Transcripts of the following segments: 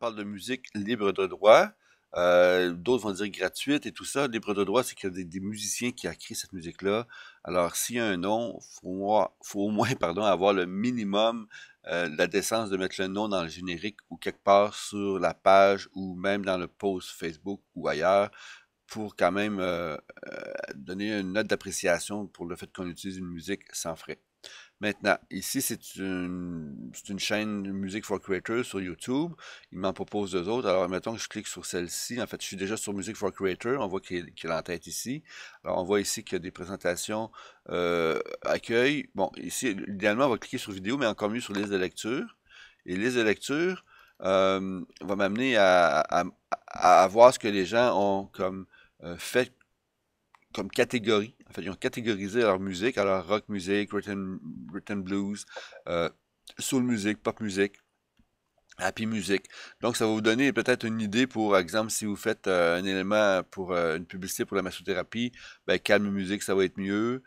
parle de musique libre de droit. Euh, d'autres vont dire gratuite et tout ça. Libre de droit, c'est qu'il y a des, musiciens qui a créé cette musique-là. Alors, s'il y a un nom, il faut au moins pardon, avoir le minimum, euh, la décence de mettre le nom dans le générique ou quelque part sur la page ou même dans le post Facebook ou ailleurs pour quand même euh, donner une note d'appréciation pour le fait qu'on utilise une musique sans frais. Maintenant, ici, c'est une, chaîne de Music for Creators sur YouTube. Il m'en propose deux autres. Alors, mettons que je clique sur celle-ci. En fait, je suis déjà sur Music for Creators. On voit qu'il est, en tête ici. Alors, on voit ici qu'il y a des présentations euh, accueil. Bon, ici, idéalement, on va cliquer sur vidéo, mais encore mieux sur liste de lecture. Et liste de lecture euh, va m'amener à, à, voir ce que les gens ont comme euh, fait comme catégorie. En fait, ils ont catégorisé leur musique, alors rock music, written, blues, euh, soul music, pop music, happy music. Donc, ça va vous donner peut-être une idée pour, exemple, si vous faites euh, un élément pour euh, une publicité pour la massothérapie, ben, calme musique, ça va être mieux.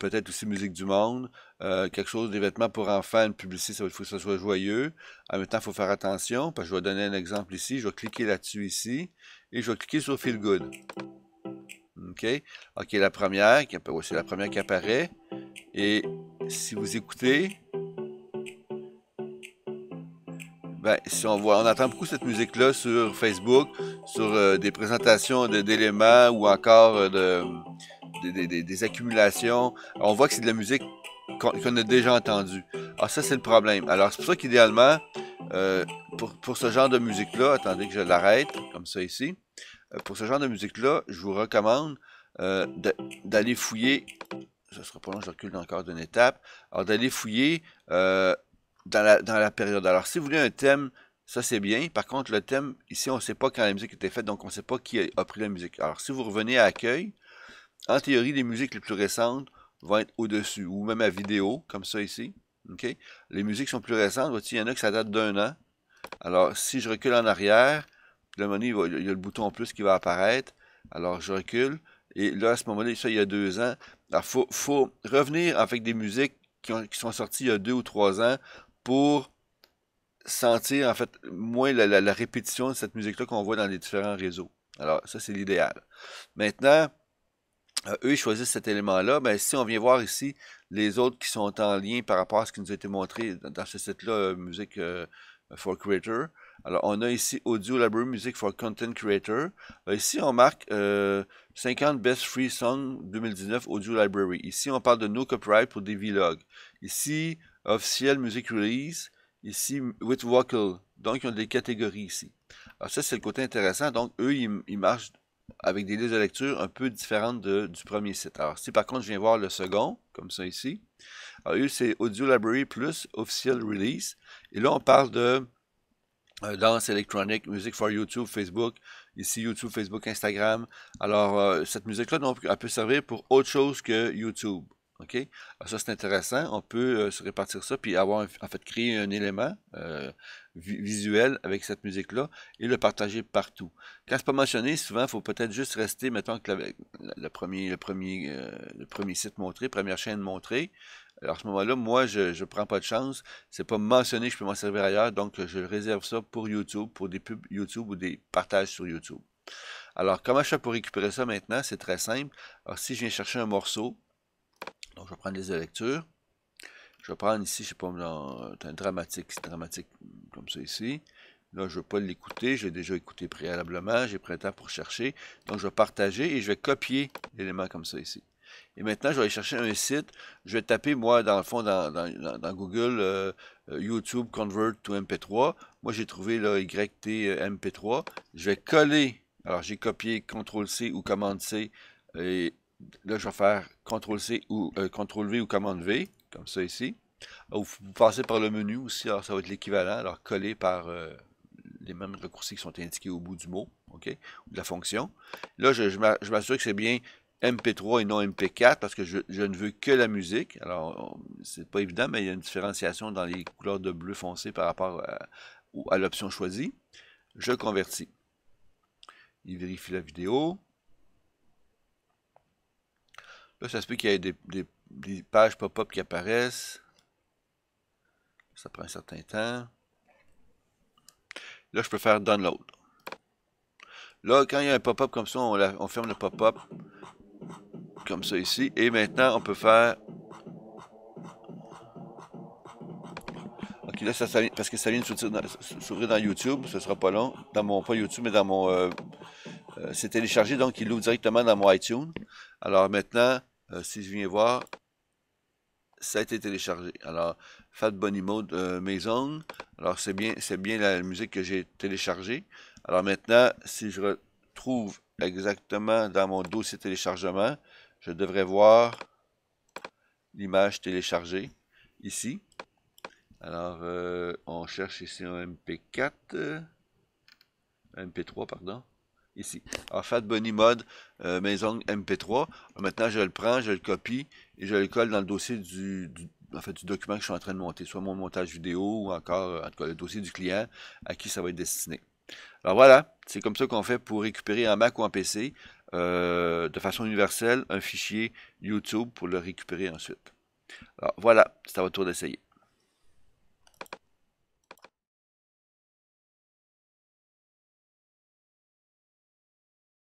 peut-être aussi musique du monde, quelque chose, des vêtements pour enfants, une publicité, ça va, faut que ça soit joyeux. En même temps, il faut faire attention, parce que je vais donner un exemple ici. Je vais cliquer là-dessus ici, et je vais cliquer sur Feel Good. OK. OK, la première, c'est la première qui apparaît. Et si vous écoutez, ben, si on voit, on entend beaucoup cette musique-là sur Facebook, sur euh, des présentations d'éléments ou encore euh, de, des accumulations. on voit que c'est de la musique qu'on a déjà entendue. Alors ah, ça, c'est le problème. Alors c'est pour ça qu'idéalement, euh, pour, ce genre de musique-là, attendez que je l'arrête, comme ça ici. Euh, pour ce genre de musique-là, je vous recommande euh, d'aller fouiller. Ce sera pas long, je recule encore d'une étape. Alors, d'aller fouiller euh, dans la, période. Alors, si vous voulez un thème ça, c'est bien. Par contre, le thème, ici, on ne sait pas quand la musique été faite, donc on ne sait pas qui a pris la musique. Alors, si vous revenez à Accueil, en théorie, les musiques les plus récentes vont être au-dessus, ou même à vidéo, comme ça ici. Les musiques sont plus récentes. Voici, il y en a qui ça date d'un an. Alors, si je recule en arrière, il, y a le bouton en plus qui va apparaître. Alors, je recule. Et là, à ce moment-là, ça, il y a deux ans. Alors, faut, faut revenir avec des musiques qui, sont sorties il y a deux ou trois ans pour sentir, en fait, moins la, répétition de cette musique-là qu'on voit dans les différents réseaux. Alors, ça, c'est l'idéal. Maintenant, euh, eux, ils choisissent cet élément-là. Mais ben, si on vient voir ici les autres qui sont en lien par rapport à ce qui nous a été montré dans, ce site-là, euh, Musique euh, for Creator, alors, on a ici Audio Library Music for Content Creator. Euh, ici, on marque 50 euh, Best Free Songs 2019 Audio Library. Ici, on parle de No Copyright pour des vlogs. Ici, Officiel Music Release. Ici, With Vocal. Donc, ils ont des catégories ici. Alors, ça, c'est le côté intéressant. Donc, eux, ils, marchent avec des listes de lecture un peu différentes du premier site. Alors, si par contre, je viens voir le second, comme ça ici. Alors, eux, c'est Audio Library plus Official Release. Et là, on parle de euh, danse électronique, musique for YouTube, Facebook, ici YouTube, Facebook, Instagram. Alors, euh, cette musique-là, donc, elle peut servir pour autre chose que YouTube. OK? Alors, ah, ça, c'est intéressant. On peut euh, se répartir ça, puis avoir, en fait, créer un élément visuel avec cette musique-là et le partager partout. Quand c'est pas mentionné, souvent, il faut peut-être juste rester, mettons, que premier, le, premier, le premier site montré, première chaîne montrée, alors à ce moment-là, moi, je ne prends pas de chance. C'est pas mentionné, je peux m'en servir ailleurs. Donc, euh, je réserve ça pour YouTube, pour des pubs YouTube ou des partages sur YouTube. Alors, comment je fais pour récupérer ça maintenant? C'est très simple. Alors, si je viens chercher un morceau, donc je vais prendre les lectures. Je vais prendre ici, je ne sais pas, euh, un dramatique, dramatique comme ça ici. Là, je ne vais pas l'écouter, j'ai déjà écouté préalablement, j'ai pris le temps pour chercher. Donc, je vais partager et je vais copier l'élément comme ça ici. Et maintenant, je vais aller chercher un site. Je vais taper, moi, dans le fond, dans, Google, euh, euh, YouTube Convert to MP3. Moi, j'ai trouvé là, YT MP3. Je vais coller. Alors, j'ai copié CTRL-C ou cmd c Et là, je vais faire CTRL-C ou euh, v ou cmd v comme ça ici. Ah, vous passez par le menu aussi, alors ça va être l'équivalent. Alors, coller par les mêmes raccourcis qui sont indiqués au bout du mot, OK, ou de la fonction. Là, je, je m'assure que c'est bien MP3 et non MP4 parce que je, ne veux que la musique. Alors, c'est pas évident, mais il y a une différenciation dans les couleurs de bleu foncé par rapport à, l'option choisie. Je convertis. Il vérifie la vidéo. Là, ça se peut qu'il y ait des, pages pop-up qui apparaissent. Ça prend un certain temps. Là, je peux faire download. Là, quand il y a un pop-up comme ça, on ferme le pop-up comme ça ici. Et maintenant, on peut faire... Ok, là, ça, parce que ça vient de s'ouvrir dans, YouTube. Ce sera pas long. Dans mon, pas YouTube, mais dans mon... Euh, euh, c'est téléchargé, donc il l'ouvre directement dans mon iTunes. Alors maintenant, euh, si je viens voir, ça a été téléchargé. Alors, Fat Bunny Mode Maison. Alors, c'est bien, c'est bien la musique que j'ai téléchargée. Alors maintenant, si je retrouve exactement dans mon dossier téléchargement, je devrais voir l'image téléchargée ici. Alors, euh, on cherche ici un MP4, euh, MP3, pardon, ici. Alors, ah, Bunny mode euh, maison MP3. Ah, maintenant, je le prends, je le copie et je le colle dans le dossier du, fait, du document que je suis en train de monter, soit mon montage vidéo ou encore, en tout cas, le dossier du client à qui ça va être destiné. Alors voilà, c'est comme ça qu'on fait pour récupérer en Mac ou en PC euh, de façon universelle un fichier YouTube pour le récupérer ensuite. Alors voilà, c'est à votre tour d'essayer.